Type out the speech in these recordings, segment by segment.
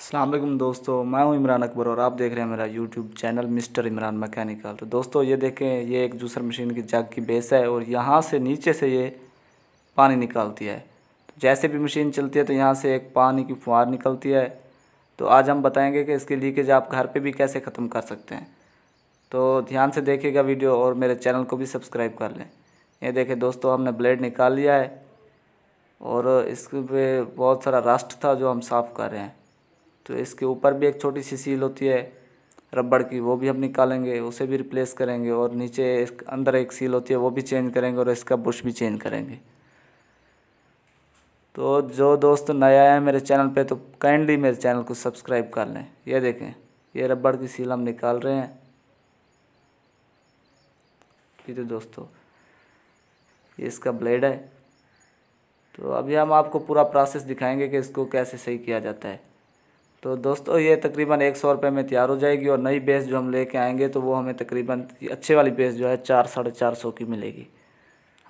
अल्लाम दोस्तों मैं हूं इमरान अकबर और आप देख रहे हैं मेरा YouTube channel mister Imran mechanical तो दोस्तों ये देखें ये एक जूसर मशीन की जग की बेस है और यहाँ से नीचे से ये पानी निकालती है तो जैसे भी मशीन चलती है तो यहाँ से एक पानी की फुहार निकलती है तो आज हम बताएंगे कि इसकी लीकेज आप घर पर भी कैसे ख़त्म कर सकते हैं तो ध्यान से देखिएगा वीडियो और मेरे चैनल को भी सब्सक्राइब कर लें ये देखें दोस्तों हमने ब्लेड निकाल लिया है और इसके पे बहुत सारा रस्ट था जो हम साफ़ कर रहे हैं तो इसके ऊपर भी एक छोटी सी सील होती है रबड़ की वो भी हम निकालेंगे उसे भी रिप्लेस करेंगे और नीचे इसके अंदर एक सील होती है वो भी चेंज करेंगे और इसका बुश भी चेंज करेंगे तो जो दोस्त नया है मेरे चैनल पे तो काइंडली मेरे चैनल को सब्सक्राइब कर लें ये देखें ये रबड़ की सील हम निकाल रहे हैं ठीक है दोस्तों ये इसका ब्लेड है तो अभी हम आपको पूरा प्रोसेस दिखाएंगे कि इसको कैसे सही किया जाता है तो दोस्तों ये तकरीबन एक सौ रुपये में तैयार हो जाएगी और नई बेस जो हम लेके आएंगे तो वो हमें तकरीबन अच्छे वाली बेस जो है चार साढ़े चार सौ की मिलेगी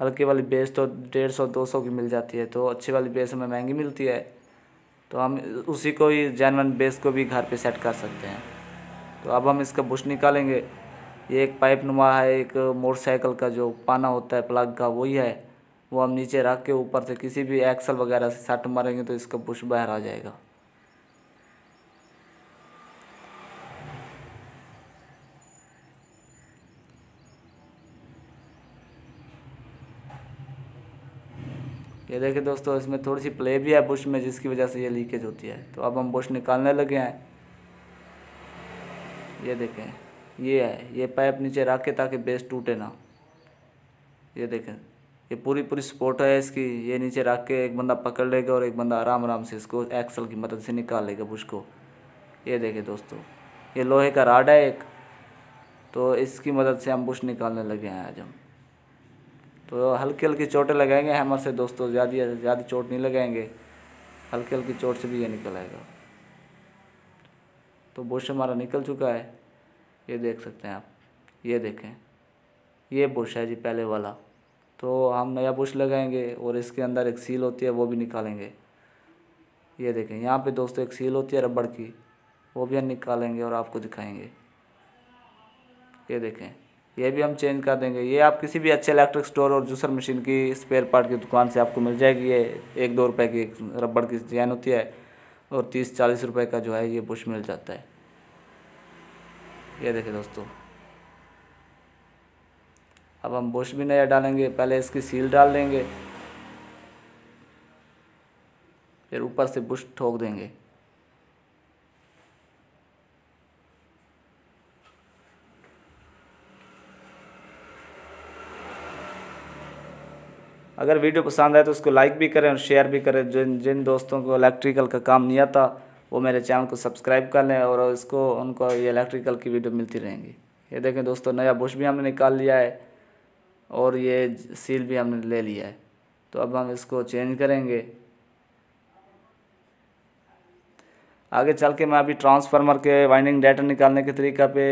हल्की वाली बेस तो डेढ़ सौ दो सौ की मिल जाती है तो अच्छी वाली बेस हमें महंगी मिलती है तो हम उसी को ही जैनवन बेस को भी घर पर सेट कर सकते हैं तो अब हम इसका बुश निकालेंगे ये एक पाइप नुमा है एक मोटरसाइकिल का जो पाना होता है प्लग का वही है वो हम नीचे रख के ऊपर से किसी भी एक्सल वगैरह से सट मारेंगे तो इसका बुश बाहर आ जाएगा ये देखें दोस्तों इसमें थोड़ी सी प्ले भी है बुश में जिसकी वजह से ये लीकेज होती है तो अब हम बुश निकालने लगे हैं ये देखें ये है ये पाइप नीचे रख के ताकि बेस टूटे ना ये देखें ये पूरी पूरी सपोर्ट है इसकी ये नीचे रख के एक बंदा पकड़ लेगा और एक बंदा आराम आराम से इसको एक्सल की मदद से निकाल लेगा बुश को ये देखें दोस्तों ये लोहे का राड है एक तो इसकी मदद से हम बुश निकालने लगे हैं आज हम तो हल्की हल्की चोटें लगाएंगे हैमर से दोस्तों ज़्यादा ज़्यादा चोट नहीं लगाएंगे हल्की हल्की चोट से भी ये निकल आएगा तो बुश हमारा निकल चुका है ये देख सकते हैं आप ये देखें ये बुश है जी पहले वाला तो हम नया बुश लगाएंगे और इसके अंदर एक सील होती है वो भी निकालेंगे ये देखें यहाँ पे दोस्तों एक सील होती है रबड़ की वो भी हम निकालेंगे और आपको दिखाएंगे ये देखें ये भी हम चेंज कर देंगे ये आप किसी भी अच्छे इलेक्ट्रिक स्टोर और जूसर मशीन की स्पेयर पार्ट की दुकान से आपको मिल जाएगी ये एक दो रुपए की रबड़ की चैन होती है और तीस चालीस रुपए का जो है ये बुश मिल जाता है ये देखिए दोस्तों अब हम बुश भी नया डालेंगे पहले इसकी सील डाल देंगे फिर ऊपर से बुश ठोक देंगे अगर वीडियो पसंद आए तो उसको लाइक भी करें और शेयर भी करें जिन जिन दोस्तों को इलेक्ट्रिकल का काम नहीं आता वो मेरे चैनल को सब्सक्राइब कर लें और इसको उनको ये इलेक्ट्रिकल की वीडियो मिलती रहेंगी ये देखें दोस्तों नया बुश भी हमने निकाल लिया है और ये सील भी हमने ले लिया है तो अब हम इसको चेंज करेंगे आगे चल के मैं अभी ट्रांसफार्मर के वाइंडिंग डाटा निकालने के तरीका पे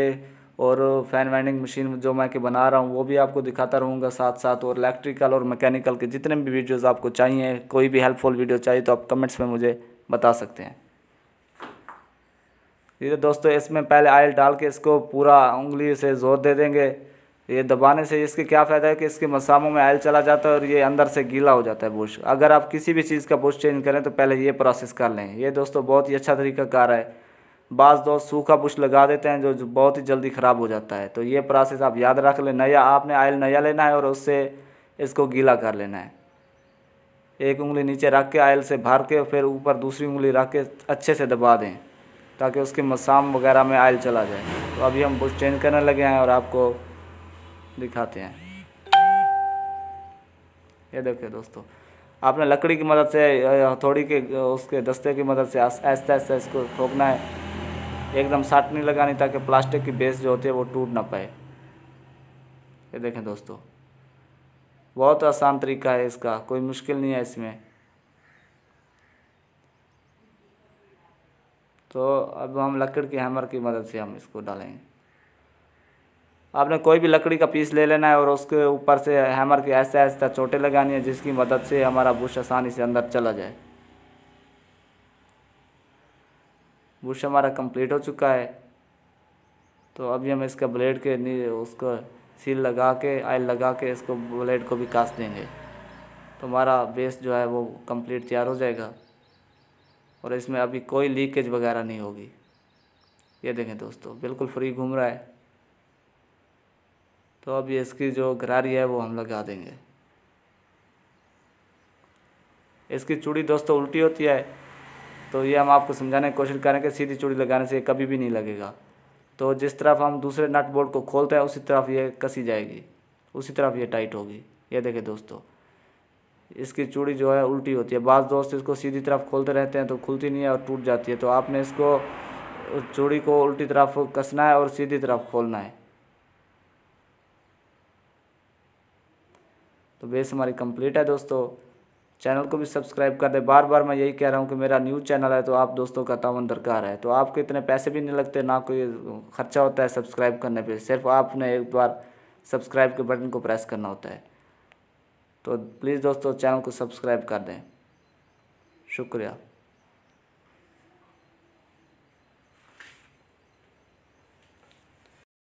और फैन वाइंडिंग मशीन जो मैं कि बना रहा हूँ वो भी आपको दिखाता रहूँगा साथ साथ और इलेक्ट्रिकल और मैकेनिकल के जितने भी वीडियोस आपको चाहिए कोई भी हेल्पफुल वीडियो चाहिए तो आप कमेंट्स में मुझे बता सकते हैं ये तो दोस्तों इसमें पहले आयल डाल के इसको पूरा उंगली से ज़ोर दे देंगे ये दबाने से इसके क्या फ़ायदा है कि इसके मसामों में आयल चला जाता है और ये अंदर से गीला हो जाता है बुश अगर आप किसी भी चीज़ का बुश चेंज करें तो पहले ये प्रोसेस कर लें ये दोस्तों बहुत ही अच्छा तरीका कार है बाज़ दोस्त सूखा बुश लगा देते हैं जो बहुत ही जल्दी ख़राब हो जाता है तो ये प्रोसेस आप याद रख लें नया आपने आयल नया लेना है और उससे इसको गीला कर लेना है एक उंगली नीचे रख के आयल से भर के फिर ऊपर दूसरी उंगली रख के अच्छे से दबा दें ताकि उसके मसाम वगैरह में आयल चला जाए तो अभी हम बुश चेंज करने लगे हैं और आपको दिखाते हैं ये देखिए दोस्तों आपने लकड़ी की मदद से हथौड़ी के उसके दस्ते की मदद से आहिस्ता आहिस्ता इसको ठोकना है एकदम साट नहीं लगानी ताकि प्लास्टिक की बेस जो होती है वो टूट ना पाए ये देखें दोस्तों बहुत आसान तरीका है इसका कोई मुश्किल नहीं है इसमें तो अब हम लकड़ के हैमर की मदद से हम इसको डालेंगे आपने कोई भी लकड़ी का पीस ले लेना है और उसके ऊपर से हैमर के ऐसे ऐसा चोटें लगानी है जिसकी मदद से हमारा बुश आसानी से अंदर चला जाए बुश हमारा कंप्लीट हो चुका है तो अभी हम इसका ब्लेड के उसको सील लगा के आयल लगा के इसको ब्लेड को भी कास देंगे तो हमारा बेस जो है वो कंप्लीट तैयार हो जाएगा और इसमें अभी कोई लीकेज वगैरह नहीं होगी ये देखें दोस्तों बिल्कुल फ्री घूम रहा है तो अभी इसकी जो गरारी है वो हम लगा देंगे इसकी चूड़ी दोस्तों उल्टी होती है तो ये हम आपको समझाने की कोशिश करें कि सीधी चूड़ी लगाने से कभी भी नहीं लगेगा तो जिस तरफ हम दूसरे नट बोल्ट को खोलते हैं उसी तरफ ये कसी जाएगी उसी तरफ ये टाइट होगी ये देखें दोस्तों इसकी चूड़ी जो है उल्टी होती है बाज़ दोस्त इसको सीधी तरफ खोलते रहते हैं तो खुलती नहीं है और टूट जाती है तो आपने इसको चूड़ी को उल्टी तरफ कसना है और सीधी तरफ खोलना है तो बेस हमारी कंप्लीट है दोस्तों चैनल को भी सब्सक्राइब कर दें बार बार मैं यही कह रहा हूँ कि मेरा न्यूज़ चैनल है तो आप दोस्तों का तावन दरकार है तो आपको इतने पैसे भी नहीं लगते ना कोई खर्चा होता है सब्सक्राइब करने पे सिर्फ आपने एक बार सब्सक्राइब के बटन को प्रेस करना होता है तो प्लीज़ दोस्तों चैनल को सब्सक्राइब कर दें शुक्रिया